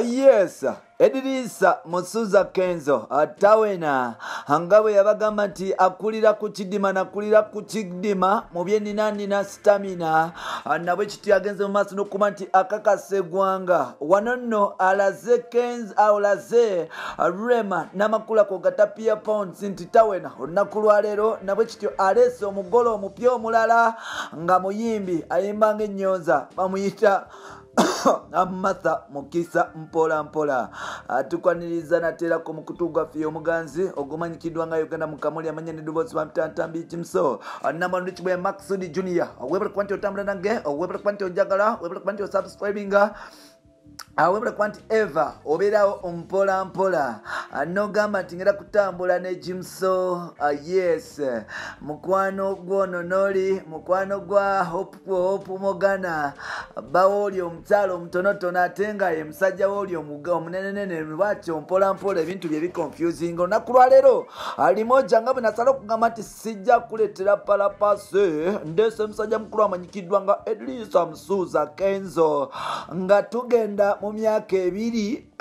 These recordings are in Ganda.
yes edirisa musuza kenzo tawena nga bwe yabagamba nti akulira ku kidima nakulira ku kidima mu byeninanina stamina ah, nabwe kiti agenze mu maaso nokuba nti akakasa eggwanga wano nno alaze kenzo alaze ah, rema n'amakulu ako gata pier pons nti tawena olunaku lwaleero nabwe kityo aleese omugole omupya omulala nga muyimbi ayimbanga ennyonza bamuyita amasa mukisa mpola mpola atukwaniriza natera ku mukutu gwaffe yomuganzi ogumanyikidwa nga uganda mukamuli amanya nedubosi bamtantambi kimso namanulikibwa ya maxd junior owebulakuba nti otambula nage owebulakuba nti ojagala owebulakuba nti osubscribinga awebula kuba nti eva obeerawo mpolampola nogamba nti ngera kutambula ne jimso ah, yes mukwano gwono noli mukwano gwa hopumogana bawooli omukyalo omutonotono ate nga ye musajja wooli omunenenene lwatyo mpolampola ebintu byebiconfusing olunaku lwaleero limoja nga bwenasala okugamba nti sijja kuleetera palapase ndeese musajja mukulu amanyikiddwa nga edrisa musuza kenzo nga tugen genda mu myaka ebiri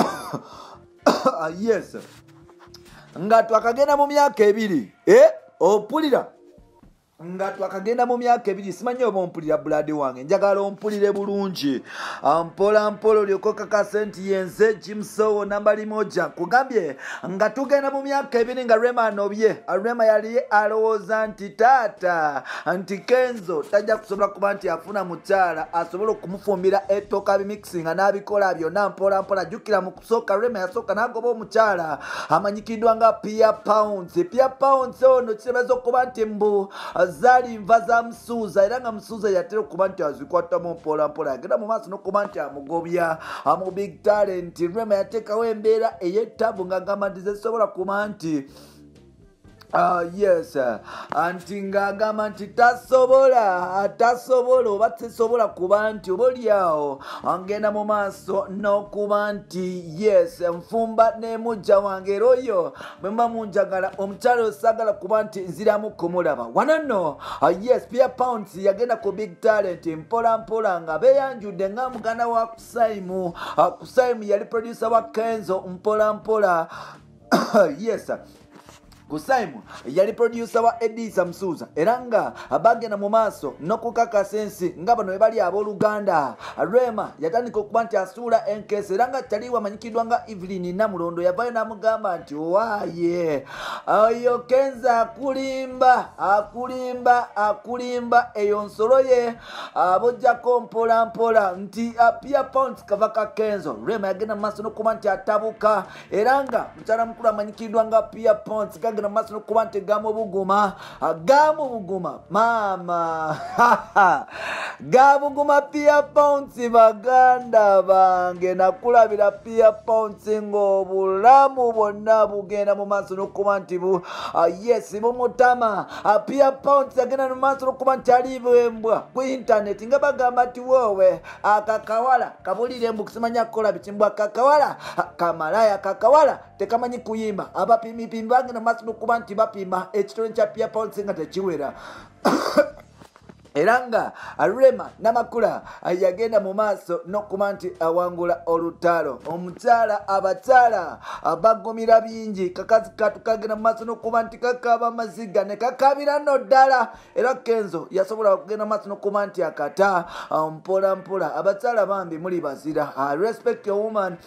ah, yes nga twakagenda mu myaka ebiri e opulira nga twakagenda mu myaka ebiri simanyi oba ompulira bulade wange njagala ompulire bulungi mpola mpola olyokokakase nti yenze jimsowo nambali moja kugambye nga tugenda mu myaka ebiri nga rema anobye rema yali alowooza nti taata nti kenzo tajja kusobola kuba nti afuna mukyala asobola okumufumbira ettoka bimikisinga n'abikola byonna mpola mpola jukira mu kusooka rema yasooka n'agoba omukyala amanyikiddwa nga pia pounds pia pounds ono kisemeza okuba nti mbu zaali nva za musuuza era nga musuuza yatera okuba nti azikwatamu mpolampola yagenda mu maaso nokuba nti amugobya amu big talent rema yateekawo embeera ey'ettabu nga gamba ntizesobola kuba nti Uh, yes ah, nti ng'agamba nti tasobola ah, tasobola oba tisobola kuba nti obaoliawo ngenda mu maaso n'okuba nti yes nfumba n'emujja wange era oyo bwemba munjagala omukyalo osagala kuba nti nziramu kumulaba wana nno yes pier pounds yagenda ku big talent mpolampola nga beyanjudde nga muganda wa kusaimu kusaimu yali producer wa kenzo mpolampola yes ku simon yali produsa wa edisa musuuza era nga bagenda mu maaso n'okukakasa ensi nga bano webali ab'oluganda rema yatandika okuba nti asuula enkeesa era nga taliwe amanyikiddwa nga evelin namulondo yavayo n'amugamba nti waye oyo kenza akulimba akulimba akulimba eyo nsolo ye abojjako mpolampola nti apia pont kabaka kenzo rema yagenda mu maaso n'okuba nti atabuka era nga mukyala mukulu amanyikiddwa nga pia pont gage agenda mumaaso nokuba nti gamu obuguma gamu obuguma maama gabuguma pia ponsi baganda bange nakulabira pia ponsi ngaobulamu bwonna bugenda mumaaso nokuba nti ah, yes bumutama ah, pia ponsi agenda mumaaso nokuba nti alibwembwa ku intanet nga bagamba ti woowe akakawala ah, kabulire mbu kisimanya kukola bikimbwa kakawala kamalaya kakawala tekamanyi kuyimba abapimipimbi bange namaaso nokuba nti bapima ekitone kya pierre paul singa tekiwera era nga rema namakula eh, yagenda mu maaso nokuba nti awangula olutalo omukyala abakyala ah, bagumira bingi kakazi katukagenda mumaaso nokuba nti kakaba amaziga nekakabira no ddala era kenzo yasobola okugenda mumaaso nokuba nti akata mpolampola ah, abakyala bambi muli bazira ah, respect woman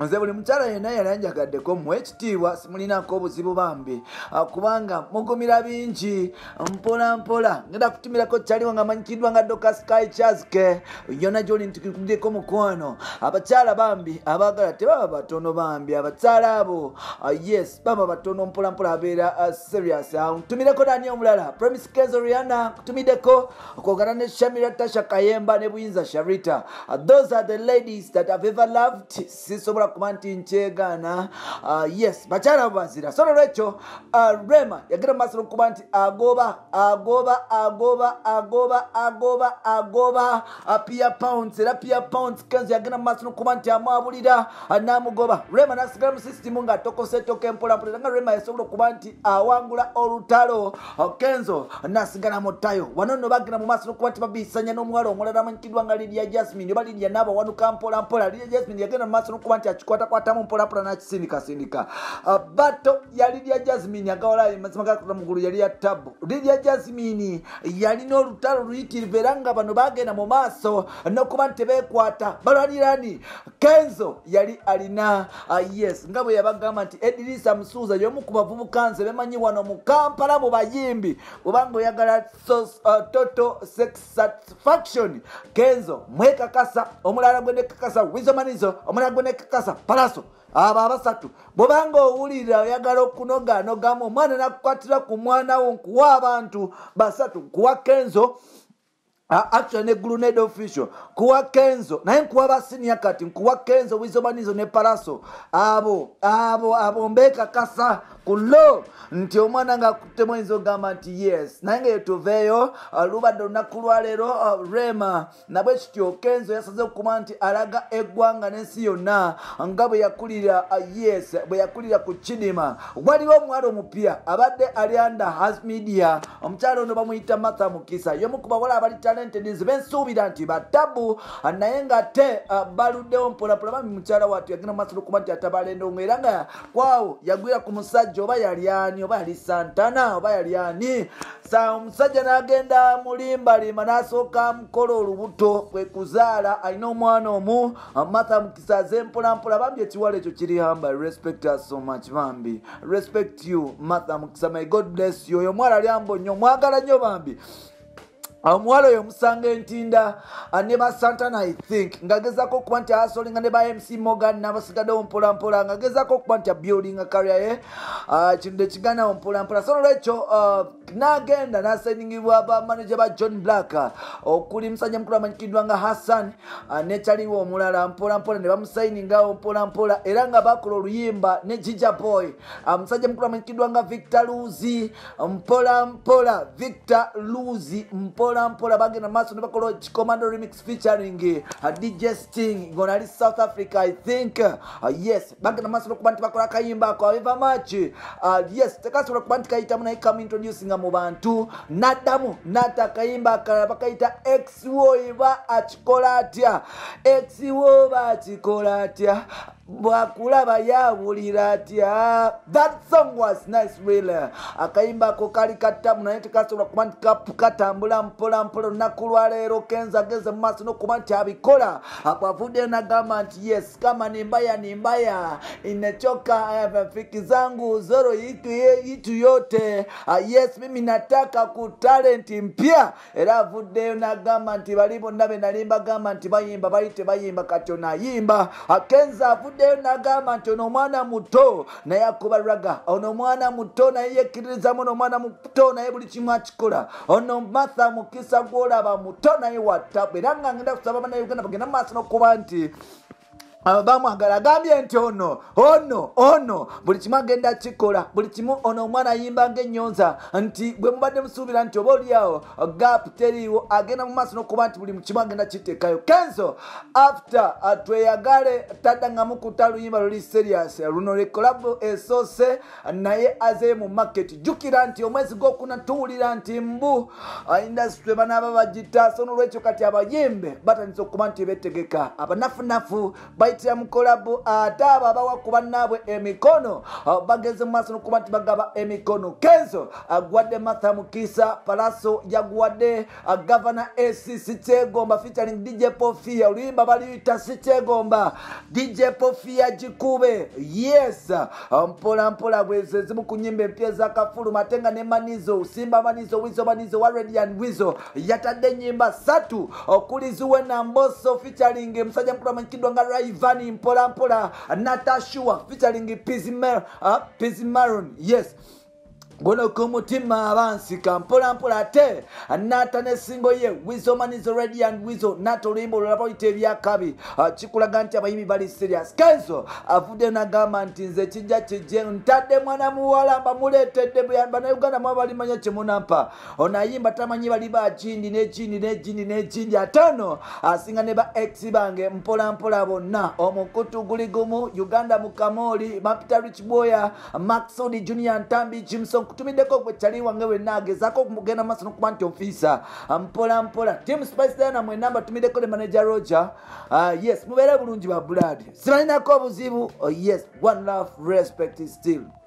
nze buli mukyala yenna yali anjagaddeko mu ekitiibwa simulinako obuzibu bambi ah, kubanga mugumira bingi mpolampola ngenda kutumirako kyaliwo nga manyikiddwa nga doka sky chaske yona gyoli ntikuddeko mukwano abakyala bambi abaagala tebaba batono bambi abakyala abo ah, yes baba batono mpolampola abeera ah, serious ntumireko nani omulala premis kezoriana kutumiddeko okwogana ne shamira tasha kayemba ne buyinza sharita those are the ladies that have ever loved sisobola kuba nti nkyegaana ah, yes bakyala bubazira so nolwekyo ah, rema yagira mumaasiro okuba nti agoba agoba agoba agoba agoba agoba ah, pia pounds era pia pounds kenzo yagenda mumaasiro okuba nti amwabulira namugoba rema nasigala mu system nga tokosetoka empolampola era nga rema yasobola okuba nti awangula olutalo kenzo nasigala mutayo wano no bagenda mumaasiro okuba nti babisanya n'omuwala omulala amanyikidwa nga liria jasmin oba liria nabawanuka mpolampola liria jasmin yagenda mumaasiro okuba nti kyakikwatakwatamu mpolapola nakisindikasindika uh, bato yali lya jasmin agawalamazimagaamugulu yali ya tabu lirya jasmin yalina olutalo luyitirivu era nga bano bagenda mu maaso nokuba ntibekwata balwanirani kenzo yali alina uh, yes nga bwe yabagamba nti edirisa musuuza yomu ku bavubukanze bemanyi wano mukampala mu bayimbi obanga oyagala uh, toto sesatisfaction kenzo mwekakasa omulala gwe nekakasa wizomanizo omulala gwe nekakasa palasa palaso abo abasatu bwebanga owulirira oyagala okunoganogamu omwana nakukwatira ku mwana wo nkuwa abantu basatu nkuwa kenzo uh, actually ne grenade official kuwa kenzo naye nkuwa ba senior kati nkuwa kenzo wizobanizo ne paraso abo abo abo mbeka kasa kulo nti omwana nga kutemo inzo gamba nti yes naye nga yetuveeyo uh, luba do nakulwa lero uh, rema nabwe kityo kenzo yasaze okuma nti alaga eggwanga nensi yonna nga bwe yakulira uh, yes bwe yakulira ku kinima waliwo omuwala omupya abadde ali under has media omukyalo ono bamuyita matha mukisa yomukubawala abalita ensubira nti batabu naye ngate uh, baluddewo mpolapolabami mukyala wat yagenda mumasulukuma nti atabala endongo era nga kwawo yagwira ku musajja oba yaliani oba yali santana oba yaliani omusajja nagenda mulimbalimba nasooka mukola olubuto kwekuzaala alina omwana omu matha mukisa zempolampola bambi ekiwala ekyo kiri hamba respect asomach bambi respect you matha mukisa my god bless you oyo omwala aliambo nnyo omwagala nnyo bambi omuwala oyo omusanga entinda ah, ne ba santana i think ngaagezaako okuba nti asolinga ne ba mc morgan nabasigaddewo mpolampola ngaagezaako okuba nti abuildinga karia ye ah, kintu ekiganawo mpolampola so nolwekyo ah, nagenda nasainingibwa bamanaje ba john black okuli musajja mukulu amanyikiddwa nga hassan nekyaliwo omulala mpolampola ne bamusainingawo mpolampola era nga bakola oluyimba ne jija boy musajja mukulu amanyikiddwa nga victor luzi mpolampola victor luzi mpola mpola mpola bagenda maaso nebakola kikomando remix featuring uh, digesting ngonali south africa i think uh, yes bagenda maaso nokuba nti bakola akayimba ako aveva maci uh, yes tekasobola kuba nti kayitamu naye kamu introducinga mu bantu naddamu nata akayimba akalala bakayita xwo eba akikola atya xwo bakikola atya bwakulaba yaawulira atya that song was nice really akayimba ako kali katamu naye tekasobola kuba nti katambula mpolampola olunaku lwaleero kenza ageze mu maaso nokuba nti abikola akwavudde nagamba nti yes kama nimbaya nimbaya inechoka afiki zangu zoro yitu yote ah, yes mimi nataka ku talenti mpya era avuddeyo nagamba nti bali bonna benalimba gamba nti bayimba bali tebayimba katyo nayimba akenza ah, avud avuddeyo n'agamba nti ono omwana muto naye akubalulaga ono omwana muto naye yekkiririzamu noomwana muto naye buli kimu akikola ono matha mukisa gwolaba muto naye watabu era nga ngenda kusaba bannayuganda bagenda mumaaso n'okuba nti bamwagala agambye nti ono ono ono buli kimu agenda kikola buli kimu ono omwana ayimbanga enyonza nti bwe mubadde musuubira nti oba oliawo gap teriiwo agenda mu maaso nokuba nti buli kimu agenda kiteekayo kenzo after tweyagale taddangamu kuta luyimba luli serias luno lekolabu esoose naye aze mu market jukira nti omwezi gwokuna tuwulira nti mbu ah, industry banaaba bagita so nolwekyo kati abayimbe batandisa okuba nti betegeka abanafunafu bay bayitira mu kolabu ate ah, abo abawa ku bannaabwe emikono eh, ah, bageze mu maaso nokuba nti bagaba emikono eh, kenzo agwadde ah, martha mukisa palaso yaguwadde gavana ac sikyegomba featuring dj pofia oluyimba baliyita sikyegomba dj pofia gikube yes mpola mpola bweze ezimu ku nyimba empya ezakafuluma ate nga ne manizo simba manizo wizo manizo wa radian wizo yatadde ennyimba ssatu okuli ziwe namboso featuring eh, musajja mukulu amanyikiddwa nga live Vani Mpola Mpola, Natasha featuring Pizzy Mar- uh, Maroon. Yes. ngono ku mutima abansika mpolampola ate nata nesingo ye wizo manizo radiant wizo nata oluyimba olulaba oyita ebyakabi ah, kikulaga nti abayimi bali serious kenzo avudde nagamba nti nze kijja kije ntadde mwana muwala mbamuleetedde bannayuganda mwa balimanya kyemunampa onayimba tamanyi bali bakindi nekindi nekindi nekindi atano asinga ne ba ex bange mpolampola bonna omukutu guli gumu uganda mukamooli mapita rich boya maxodi junior ntambi jimson akutumideko gwekyali wange wenna agezaako okugenda maaso nokuba nti ofiisa mpola mpola tim spice diana mwena mbatumideko ne manaja roger uh, yes mubeere bulungi ba bulaadi sibalinako obuzibu oh, yes one love respect is still